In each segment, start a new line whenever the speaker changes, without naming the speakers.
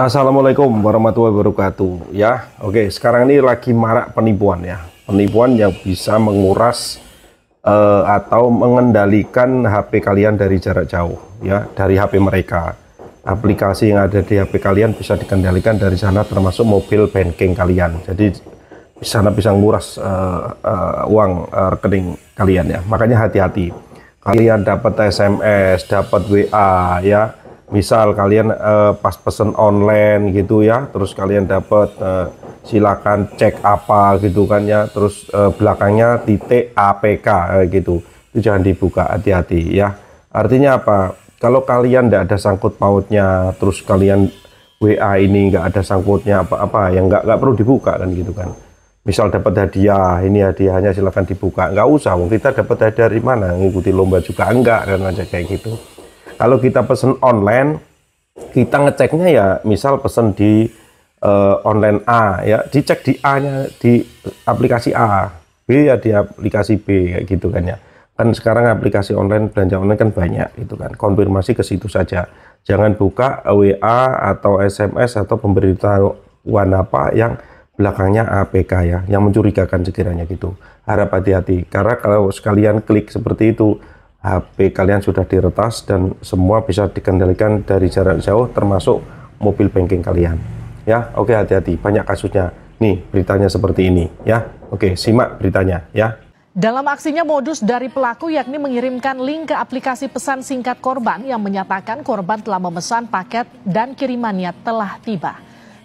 Assalamualaikum warahmatullahi wabarakatuh ya Oke sekarang ini lagi marak penipuan ya penipuan yang bisa menguras uh, atau mengendalikan HP kalian dari jarak jauh ya dari HP mereka aplikasi yang ada di HP kalian bisa dikendalikan dari sana termasuk mobil banking kalian jadi di sana bisa nguras uh, uh, uang uh, rekening kalian ya makanya hati-hati kalian dapat SMS dapat WA ya misal kalian uh, pas pesen online gitu ya terus kalian dapat uh, eh, silakan cek apa gitu kan ya terus uh, belakangnya titik APK gitu itu jangan dibuka hati-hati ya artinya apa kalau kalian tidak ada sangkut pautnya terus kalian WA ini nggak ada sangkutnya apa-apa yang nggak nggak perlu dibuka kan gitu kan misal dapat hadiah ini hadiahnya silakan dibuka nggak usah kita dapat hadiah dari mana ngikuti lomba juga enggak dan aja kayak gitu kalau kita pesen online, kita ngeceknya ya misal pesen di uh, online A ya, dicek di A-nya di aplikasi A, B ya di aplikasi B kayak gitu kan ya. Kan sekarang aplikasi online belanja online kan banyak itu kan. Konfirmasi ke situ saja. Jangan buka WA atau SMS atau pemberitahuan apa yang belakangnya APK ya, yang mencurigakan sekiranya gitu. Harap hati-hati karena kalau sekalian klik seperti itu HP kalian sudah diretas dan semua bisa dikendalikan dari jarak jauh termasuk mobil banking kalian ya oke hati-hati banyak kasusnya nih beritanya seperti ini ya oke simak beritanya ya
dalam aksinya modus dari pelaku yakni mengirimkan link ke aplikasi pesan singkat korban yang menyatakan korban telah memesan paket dan kirimannya telah tiba.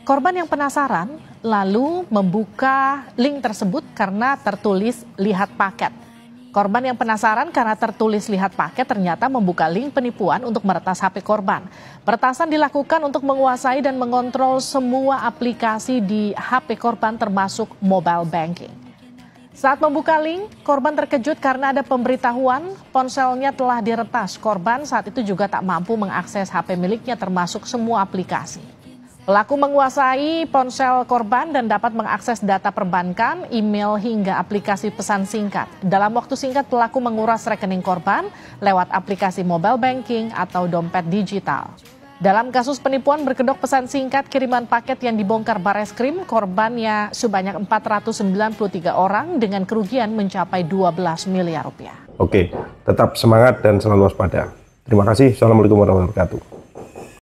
Korban yang penasaran lalu membuka link tersebut karena tertulis lihat paket. Korban yang penasaran karena tertulis lihat paket ternyata membuka link penipuan untuk meretas HP korban. Peretasan dilakukan untuk menguasai dan mengontrol semua aplikasi di HP korban termasuk mobile banking. Saat membuka link, korban terkejut karena ada pemberitahuan ponselnya telah diretas. Korban saat itu juga tak mampu mengakses HP miliknya termasuk semua aplikasi. Pelaku menguasai ponsel korban dan dapat mengakses data perbankan, email hingga aplikasi pesan singkat. Dalam waktu singkat pelaku menguras rekening korban lewat aplikasi mobile banking atau dompet digital. Dalam kasus penipuan berkedok pesan singkat kiriman paket yang dibongkar Bareskrim, korbannya sebanyak 493 orang dengan kerugian mencapai 12 miliar rupiah.
Oke, tetap semangat dan selalu waspada. Terima kasih. Assalamualaikum warahmatullahi wabarakatuh.